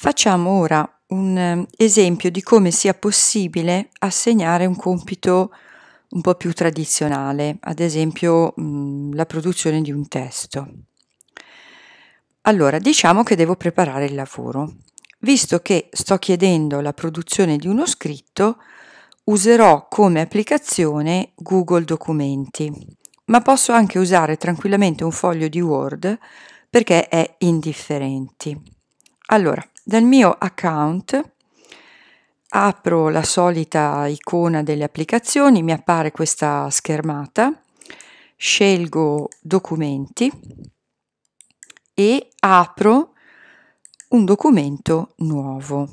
Facciamo ora un ehm, esempio di come sia possibile assegnare un compito un po' più tradizionale, ad esempio mhmm, la produzione di un testo. Allora, diciamo che devo preparare il lavoro. Visto che sto chiedendo la produzione di uno scritto, userò come applicazione Google Documenti, ma posso anche usare tranquillamente un foglio di Word perché è indifferente. Allora, dal mio account apro la solita icona delle applicazioni, mi appare questa schermata, scelgo documenti e apro un documento nuovo.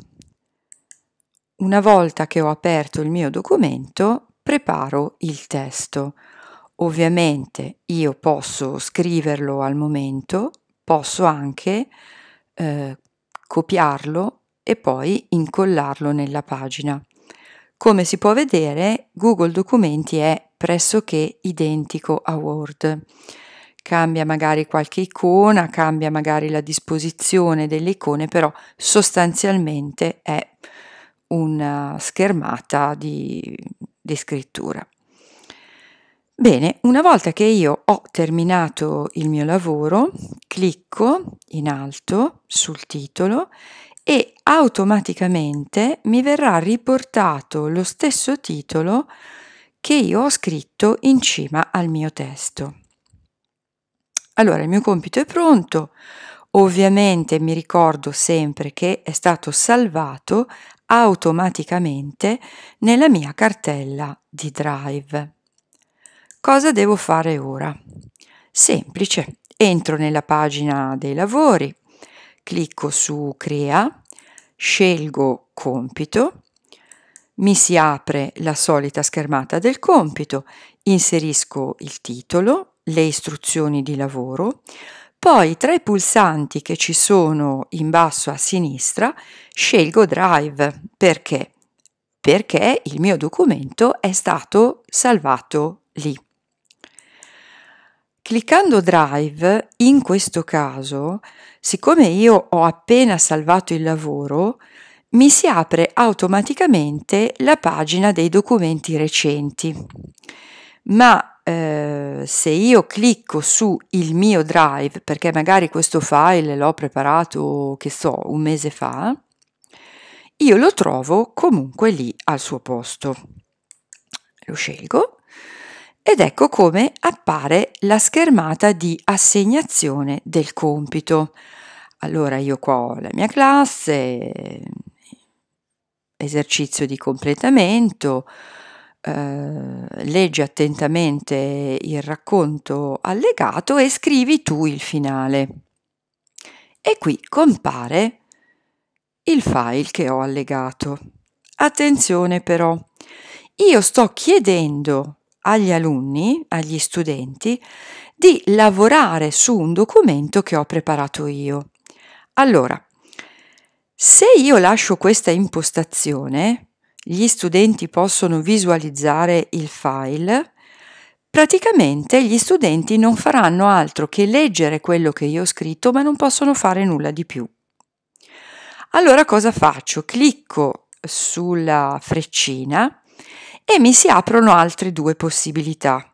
Una volta che ho aperto il mio documento, preparo il testo. Ovviamente io posso scriverlo al momento, posso anche eh, copiarlo e poi incollarlo nella pagina. Come si può vedere, Google Documenti è pressoché identico a Word. Cambia magari qualche icona, cambia magari la disposizione delle icone, però sostanzialmente è una schermata di, di scrittura. Bene, una volta che io ho terminato il mio lavoro, clicco in alto sul titolo e automaticamente mi verrà riportato lo stesso titolo che io ho scritto in cima al mio testo. Allora, il mio compito è pronto. Ovviamente mi ricordo sempre che è stato salvato automaticamente nella mia cartella di Drive. Cosa devo fare ora? Semplice, entro nella pagina dei lavori, clicco su Crea, scelgo Compito, mi si apre la solita schermata del compito, inserisco il titolo, le istruzioni di lavoro, poi tra i pulsanti che ci sono in basso a sinistra scelgo Drive. Perché? Perché il mio documento è stato salvato lì. Cliccando Drive, in questo caso, siccome io ho appena salvato il lavoro, mi si apre automaticamente la pagina dei documenti recenti. Ma eh, se io clicco su il mio drive, perché magari questo file l'ho preparato, che so, un mese fa, io lo trovo comunque lì al suo posto. Lo scelgo ed ecco come appare la schermata di assegnazione del compito. Allora io qua ho la mia classe, esercizio di completamento, eh, leggi attentamente il racconto allegato e scrivi tu il finale. E qui compare il file che ho allegato. Attenzione però, io sto chiedendo agli alunni, agli studenti, di lavorare su un documento che ho preparato io. Allora, se io lascio questa impostazione, gli studenti possono visualizzare il file, praticamente gli studenti non faranno altro che leggere quello che io ho scritto, ma non possono fare nulla di più. Allora cosa faccio? Clicco sulla freccina e mi si aprono altre due possibilità.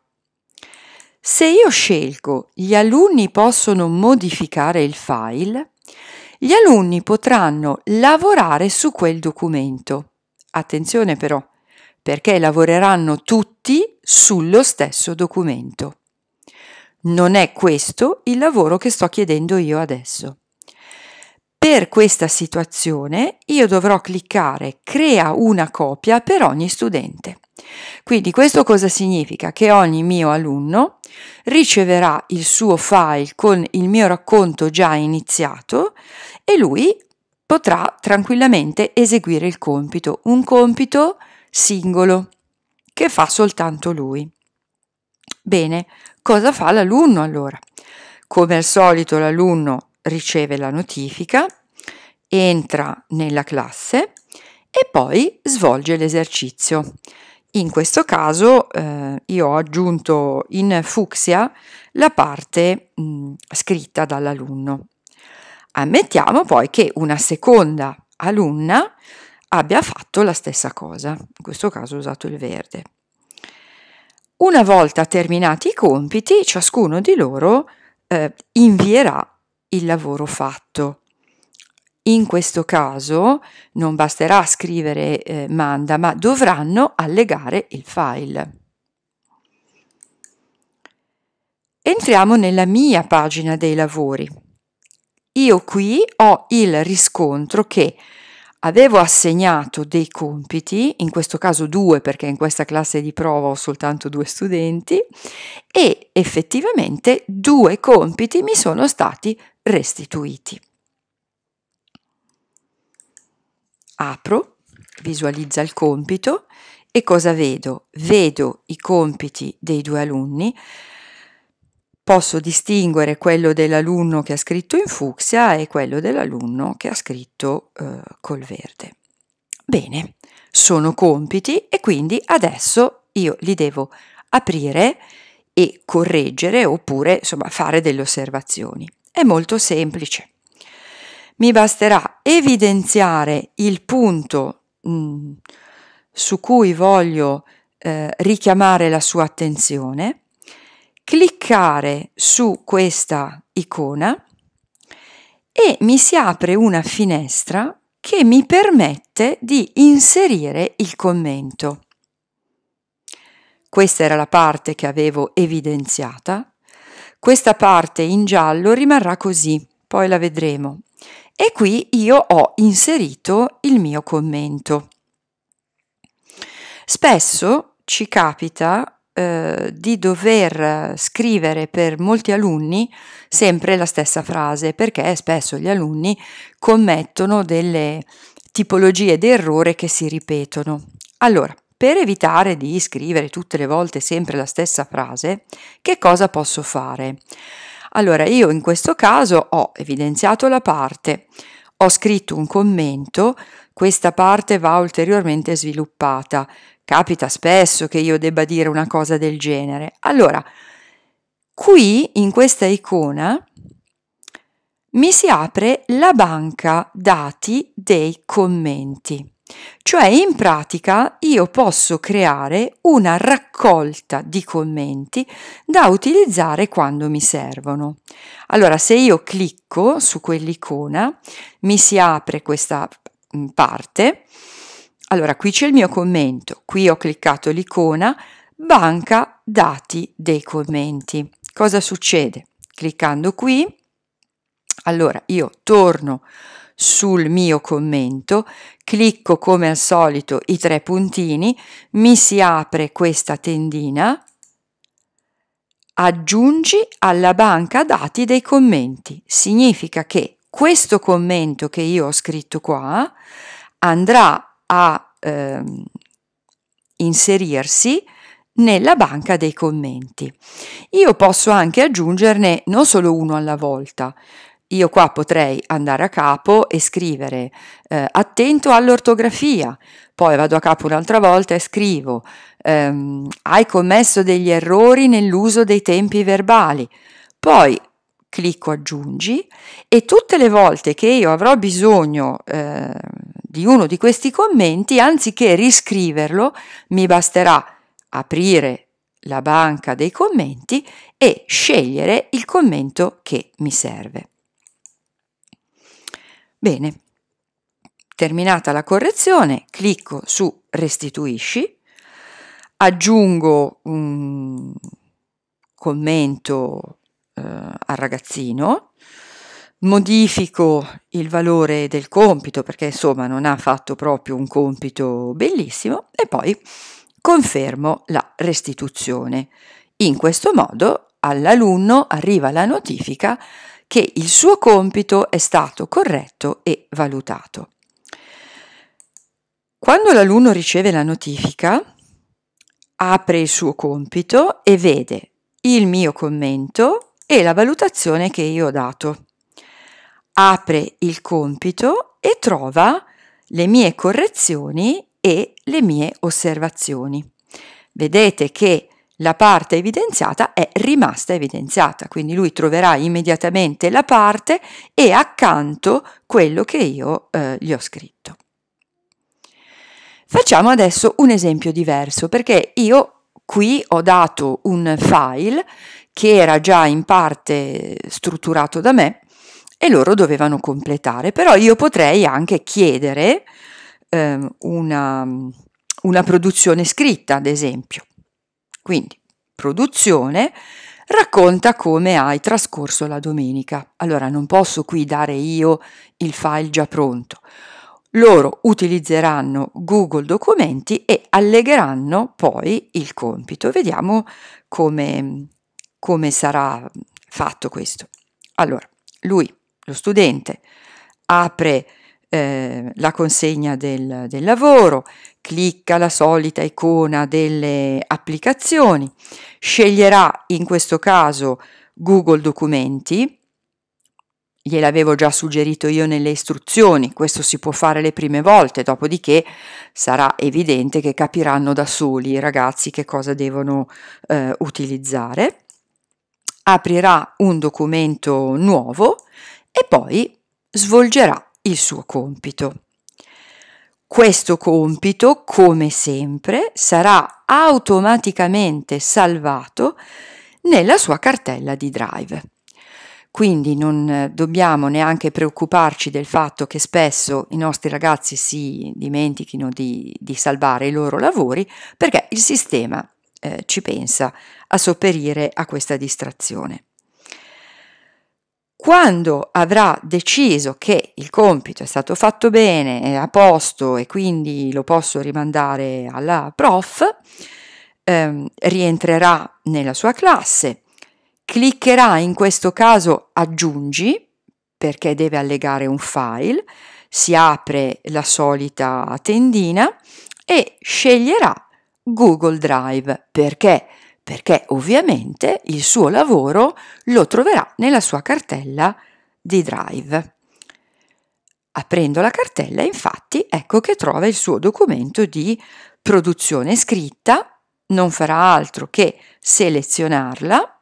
Se io scelgo gli alunni possono modificare il file, gli alunni potranno lavorare su quel documento. Attenzione però, perché lavoreranno tutti sullo stesso documento. Non è questo il lavoro che sto chiedendo io adesso. Per questa situazione io dovrò cliccare crea una copia per ogni studente. Quindi questo cosa significa? Che ogni mio alunno riceverà il suo file con il mio racconto già iniziato e lui potrà tranquillamente eseguire il compito, un compito singolo che fa soltanto lui. Bene, cosa fa l'alunno allora? Come al solito l'alunno riceve la notifica, entra nella classe e poi svolge l'esercizio. In questo caso eh, io ho aggiunto in fucsia la parte mh, scritta dall'alunno. Ammettiamo poi che una seconda alunna abbia fatto la stessa cosa, in questo caso ho usato il verde. Una volta terminati i compiti, ciascuno di loro eh, invierà il lavoro fatto. In questo caso non basterà scrivere eh, manda, ma dovranno allegare il file. Entriamo nella mia pagina dei lavori. Io qui ho il riscontro che avevo assegnato dei compiti, in questo caso due perché in questa classe di prova ho soltanto due studenti, e effettivamente due compiti mi sono stati restituiti. Apro, visualizza il compito e cosa vedo? Vedo i compiti dei due alunni, posso distinguere quello dell'alunno che ha scritto in fucsia e quello dell'alunno che ha scritto eh, col verde. Bene, sono compiti e quindi adesso io li devo aprire e correggere oppure insomma fare delle osservazioni. È molto semplice. Mi basterà evidenziare il punto mh, mm, su cui voglio eh, richiamare la sua attenzione, cliccare su questa icona e mi si apre una finestra che mi permette di inserire il commento. Questa era la parte che avevo evidenziata questa parte in giallo rimarrà così, poi la vedremo. E qui io ho inserito il mio commento. Spesso ci capita eh, di dover scrivere per molti alunni sempre la stessa frase perché spesso gli alunni commettono delle tipologie di errore che si ripetono. Allora, per evitare di scrivere tutte le volte sempre la stessa frase, che cosa posso fare? Allora, io in questo caso ho evidenziato la parte, ho scritto un commento, questa parte va ulteriormente sviluppata. Capita spesso che io debba dire una cosa del genere. Allora, qui in questa icona mi si apre la banca dati dei commenti. Cioè in pratica io posso creare una raccolta di commenti da utilizzare quando mi servono. Allora se io clicco su quell'icona mi si apre questa mm, parte. Allora qui c'è il mio commento, qui ho cliccato l'icona banca dati dei commenti. Cosa succede? Cliccando qui, allora io torno sul mio commento, clicco come al solito i tre puntini, mi si apre questa tendina, aggiungi alla banca dati dei commenti. Significa che questo commento che io ho scritto qua andrà a ehm, inserirsi nella banca dei commenti. Io posso anche aggiungerne non solo uno alla volta, io qua potrei andare a capo e scrivere eh, attento all'ortografia, poi vado a capo un'altra volta e scrivo ehm, hai commesso degli errori nell'uso dei tempi verbali, poi clicco aggiungi e tutte le volte che io avrò bisogno eh, di uno di questi commenti, anziché riscriverlo, mi basterà aprire la banca dei commenti e scegliere il commento che mi serve. Bene, terminata la correzione, clicco su restituisci, aggiungo un commento eh, al ragazzino, modifico il valore del compito perché insomma non ha fatto proprio un compito bellissimo e poi confermo la restituzione. In questo modo all'alunno arriva la notifica che il suo compito è stato corretto e valutato. Quando l'alunno riceve la notifica, apre il suo compito e vede il mio commento e la valutazione che io ho dato. Apre il compito e trova le mie correzioni e le mie osservazioni. Vedete che la parte evidenziata è rimasta evidenziata, quindi lui troverà immediatamente la parte e accanto quello che io eh, gli ho scritto. Facciamo adesso un esempio diverso perché io qui ho dato un file che era già in parte strutturato da me e loro dovevano completare, però io potrei anche chiedere eh, una, una produzione scritta, ad esempio. Quindi, produzione racconta come hai trascorso la domenica. Allora, non posso qui dare io il file già pronto. Loro utilizzeranno Google Documenti e allegheranno poi il compito. Vediamo come, come sarà fatto questo. Allora, lui, lo studente, apre eh, la consegna del, del lavoro, clicca la solita icona delle applicazioni, sceglierà in questo caso Google Documenti, gliel'avevo già suggerito io nelle istruzioni, questo si può fare le prime volte, dopodiché sarà evidente che capiranno da soli i ragazzi che cosa devono eh, utilizzare. Aprirà un documento nuovo e poi svolgerà il suo compito. Questo compito, come sempre, sarà automaticamente salvato nella sua cartella di drive. Quindi non dobbiamo neanche preoccuparci del fatto che spesso i nostri ragazzi si dimentichino di, di salvare i loro lavori perché il sistema eh, ci pensa a sopperire a questa distrazione quando avrà deciso che il compito è stato fatto bene, è a posto e quindi lo posso rimandare alla prof, ehm, rientrerà nella sua classe, cliccherà in questo caso aggiungi perché deve allegare un file, si apre la solita tendina e sceglierà Google Drive perché perché ovviamente il suo lavoro lo troverà nella sua cartella di Drive. Aprendo la cartella, infatti, ecco che trova il suo documento di produzione scritta, non farà altro che selezionarla,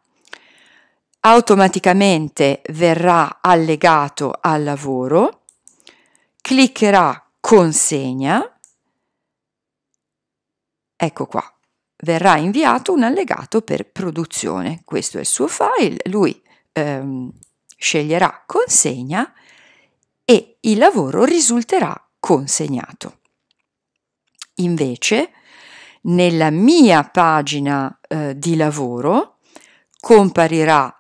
automaticamente verrà allegato al lavoro, cliccherà consegna, ecco qua, verrà inviato un allegato per produzione. Questo è il suo file, lui ehm, sceglierà consegna e il lavoro risulterà consegnato. Invece, nella mia pagina eh, di lavoro comparirà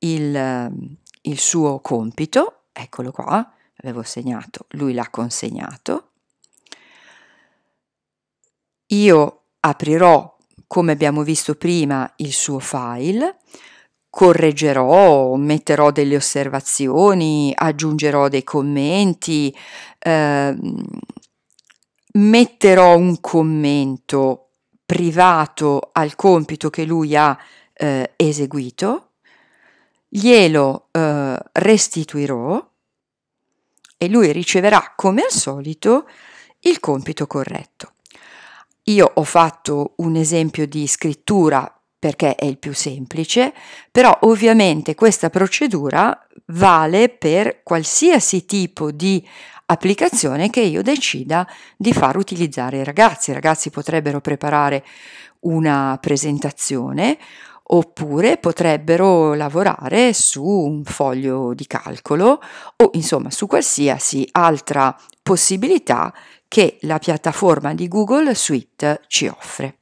il, ehm, il suo compito, eccolo qua, avevo segnato, lui l'ha consegnato. Io aprirò come abbiamo visto prima, il suo file, correggerò, metterò delle osservazioni, aggiungerò dei commenti, eh, metterò un commento privato al compito che lui ha eh, eseguito, glielo eh, restituirò e lui riceverà come al solito il compito corretto. Io ho fatto un esempio di scrittura perché è il più semplice, però ovviamente questa procedura vale per qualsiasi tipo di applicazione che io decida di far utilizzare ai ragazzi. I ragazzi potrebbero preparare una presentazione oppure potrebbero lavorare su un foglio di calcolo o insomma su qualsiasi altra possibilità che la piattaforma di Google Suite ci offre.